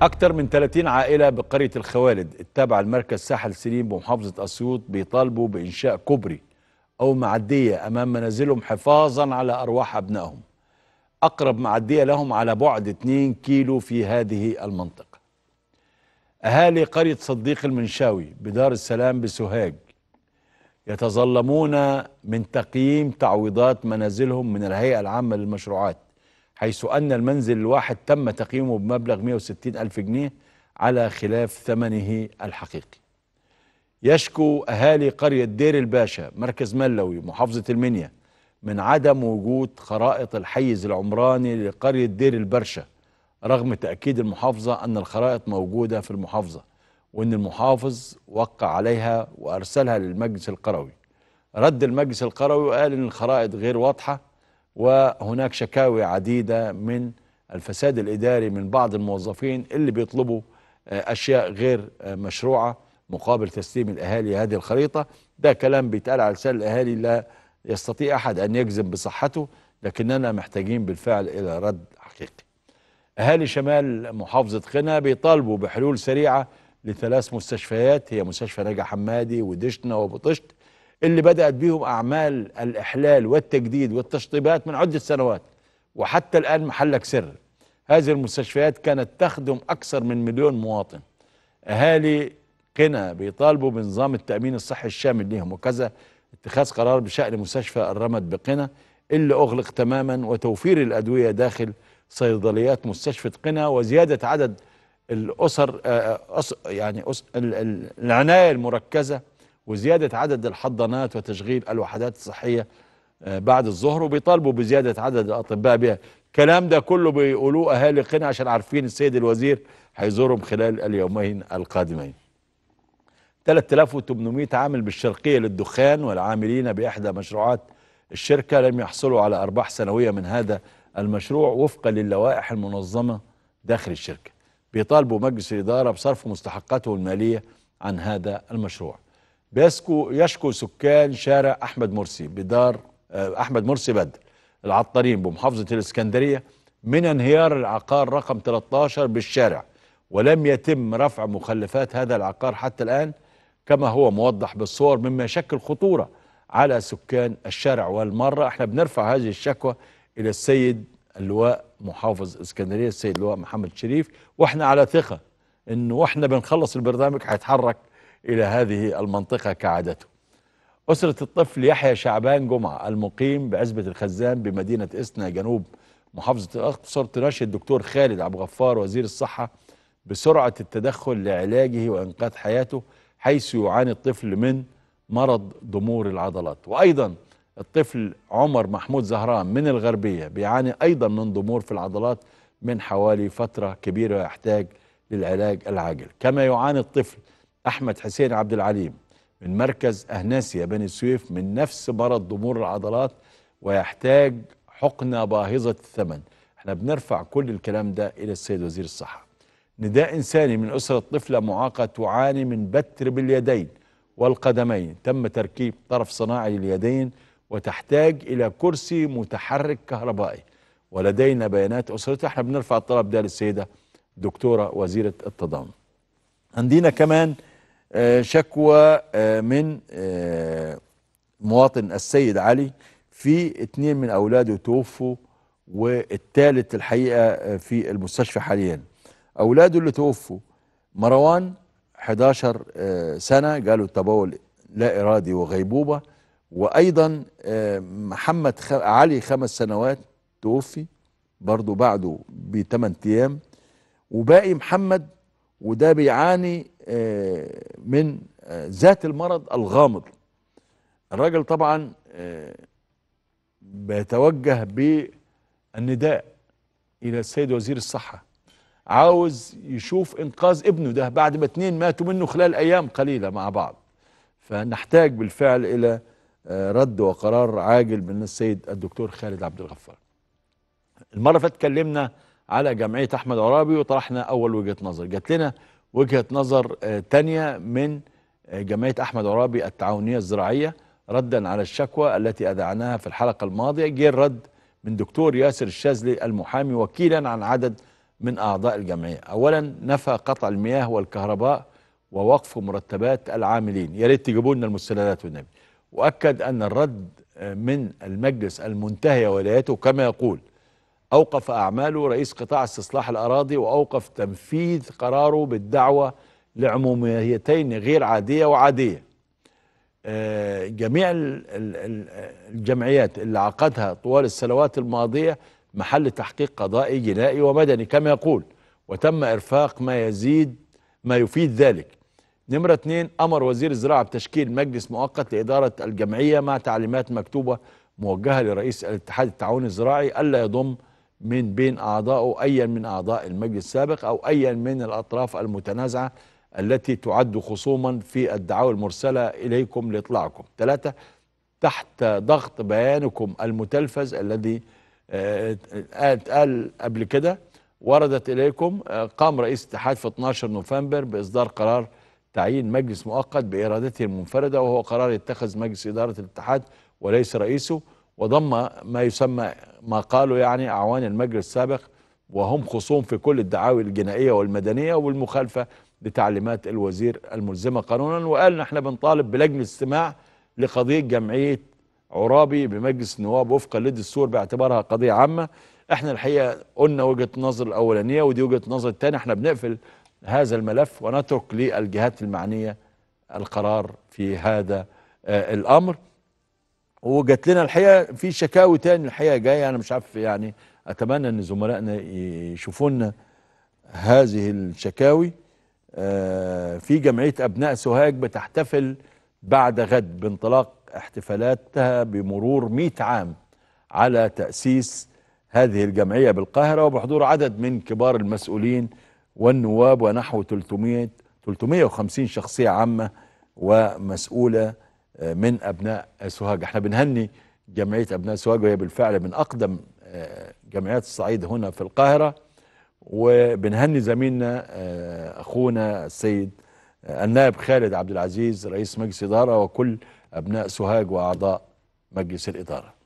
أكثر من 30 عائلة بقرية الخوالد التابعة لمركز ساحل سليم بمحافظة أسيوط بيطالبوا بإنشاء كوبري أو معدية أمام منازلهم حفاظا على أرواح أبنائهم أقرب معدية لهم على بعد 2 كيلو في هذه المنطقة أهالي قرية صديق المنشاوي بدار السلام بسوهاج يتظلمون من تقييم تعويضات منازلهم من الهيئة العامة للمشروعات حيث أن المنزل الواحد تم تقييمه بمبلغ 160 ألف جنيه على خلاف ثمنه الحقيقي يشكو أهالي قرية دير الباشا مركز ملوي محافظة المنيا من عدم وجود خرائط الحيز العمراني لقرية دير البرشة رغم تأكيد المحافظة أن الخرائط موجودة في المحافظة وأن المحافظ وقع عليها وأرسلها للمجلس القروي رد المجلس القروي وقال أن الخرائط غير واضحة وهناك شكاوي عديدة من الفساد الإداري من بعض الموظفين اللي بيطلبوا آه، أشياء غير آه، مشروعة مقابل تسليم الأهالي هذه الخريطة ده كلام بيتقال على لسان الأهالي لا يستطيع أحد أن يجزم بصحته لكننا محتاجين بالفعل إلى رد حقيقي أهالي شمال محافظة قنا بيطالبوا بحلول سريعة لثلاث مستشفيات هي مستشفى نجا حمادي ودشنا وبطشت اللي بدأت بهم أعمال الإحلال والتجديد والتشطيبات من عدة سنوات وحتى الآن محلك سر هذه المستشفيات كانت تخدم أكثر من مليون مواطن أهالي قنا بيطالبوا بنظام التأمين الصحي الشامل لهم وكذا اتخاذ قرار بشأن مستشفى الرمد بقنا اللي أغلق تماما وتوفير الأدوية داخل صيدليات مستشفى قنا وزيادة عدد الأسر آه، آه، يعني العناية المركزة وزيادة عدد الحضانات وتشغيل الوحدات الصحية آه، بعد الظهر وبيطالبوا بزيادة عدد الأطباء بها الكلام ده كله بيقولوه أهالي قنا عشان عارفين السيد الوزير هيزورهم خلال اليومين القادمين 3800 عامل بالشرقية للدخان والعاملين بإحدى مشروعات الشركة لم يحصلوا على أرباح سنوية من هذا المشروع وفقا للوائح المنظمة داخل الشركة بيطالبوا مجلس الإدارة بصرف مستحقاته المالية عن هذا المشروع بيسكو يشكو سكان شارع احمد مرسي بدار آه، احمد مرسي بدر العطارين بمحافظه الاسكندريه من انهيار العقار رقم 13 بالشارع ولم يتم رفع مخلفات هذا العقار حتى الان كما هو موضح بالصور مما يشكل خطوره على سكان الشارع والمره احنا بنرفع هذه الشكوى الى السيد اللواء محافظ اسكندريه السيد اللواء محمد شريف واحنا على ثقه انه واحنا بنخلص البرنامج هيتحرك إلى هذه المنطقة كعادته أسرة الطفل يحيى شعبان جمعة المقيم بعزبة الخزان بمدينة إسنا جنوب محافظة الأقصر تناشد الدكتور خالد عبد الغفار وزير الصحة بسرعة التدخل لعلاجه وإنقاذ حياته حيث يعاني الطفل من مرض ضمور العضلات وأيضا الطفل عمر محمود زهران من الغربية بيعاني أيضا من ضمور في العضلات من حوالي فترة كبيرة ويحتاج للعلاج العاجل كما يعاني الطفل أحمد حسين عبد العليم من مركز أهناسيا بني سويف من نفس مرض ضمور العضلات ويحتاج حقنة باهظة الثمن احنا بنرفع كل الكلام ده إلى السيد وزير الصحة نداء إنساني من أسرة طفلة معاقة تعاني من بتر باليدين والقدمين تم تركيب طرف صناعي لليدين وتحتاج إلى كرسي متحرك كهربائي ولدينا بيانات أسرتها احنا بنرفع الطلب ده للسيدة دكتورة وزيرة التضامن عندنا كمان آه، شكوى آه، من آه، مواطن السيد علي في اتنين من اولاده توفوا والثالث الحقيقه في المستشفى حاليا اولاده اللي توفوا مروان 11 سنه قالوا تبول لا ارادي وغيبوبه وايضا محمد علي خمس سنوات توفي برضه بعده بثمان ايام وباقي محمد وده بيعاني آه، من آه، ذات المرض الغامض الراجل طبعا آه، بيتوجه بالنداء الى السيد وزير الصحه عاوز يشوف انقاذ ابنه ده بعد ما اتنين ماتوا منه خلال ايام قليله مع بعض فنحتاج بالفعل الى رد وقرار عاجل من السيد الدكتور خالد عبد الغفار المره اللي فاتت اتكلمنا على جمعية أحمد عرابي وطرحنا أول وجهة نظر جات لنا وجهة نظر آه، تانية من آه، جمعية أحمد عرابي التعاونية الزراعية ردا على الشكوى التي أدعناها في الحلقة الماضية جه الرد من دكتور ياسر الشاذلي المحامي وكيلا عن عدد من أعضاء الجمعية أولا نفى قطع المياه والكهرباء ووقف مرتبات العاملين يا ريت تجيبوا لنا المستندات والنبي وأكد أن الرد آه، من المجلس المنتهي ولايته كما يقول أوقف أعماله رئيس قطاع استصلاح الأراضي وأوقف تنفيذ قراره بالدعوة لعموميتين غير عادية وعادية آه، جميع الجمعيات اللي عقدها طوال السنوات الماضية محل تحقيق قضائي جنائي ومدني كما يقول وتم إرفاق ما يزيد ما يفيد ذلك نمرة اثنين أمر وزير الزراعة بتشكيل مجلس مؤقت لإدارة الجمعية مع تعليمات مكتوبة موجهة لرئيس الاتحاد التعاوني الزراعي ألا يضم من بين أعضائه أيا من أعضاء المجلس السابق أو أيا من الأطراف المتنازعة التي تعد خصوما في الدعاوى المرسلة إليكم لإطلاعكم ثلاثة تحت ضغط بيانكم المتلفز الذي آه، آه، اتقال قبل كده وردت إليكم آه، قام رئيس الاتحاد في 12 نوفمبر بإصدار قرار تعيين مجلس مؤقت بإرادته المنفردة وهو قرار يتخذ مجلس إدارة الاتحاد وليس رئيسه وضم ما يسمى ما قاله يعني أعوان المجلس السابق وهم خصوم في كل الدعاوي الجنائية والمدنية والمخالفة لتعليمات الوزير الملزمة قانونا وقال نحن بنطالب بلجنة استماع لقضية جمعية عرابي بمجلس النواب وفقا للدستور باعتبارها قضية عامة احنا الحقيقة قلنا وجهة النظر الأولانية ودي وجهة النظر الثانية احنا بنقفل هذا الملف ونترك للجهات المعنية القرار في هذا آه، الأمر وجات لنا الحقيقه في شكاوي تاني الحقيقه جايه انا مش عارف يعني اتمنى ان زملائنا يشوفونا هذه الشكاوي آه، في جمعيه ابناء سوهاج بتحتفل بعد غد بانطلاق احتفالاتها بمرور 100 عام على تاسيس هذه الجمعيه بالقاهره وبحضور عدد من كبار المسؤولين والنواب ونحو 300 350 شخصيه عامه ومسؤوله من ابناء سوهاج احنا بنهني جمعيه ابناء سوهاج وهي بالفعل من اقدم آه، جمعيات الصعيد هنا في القاهره وبنهني زميلنا آه، اخونا السيد آه، النائب خالد عبد العزيز رئيس مجلس اداره وكل ابناء سوهاج واعضاء مجلس الاداره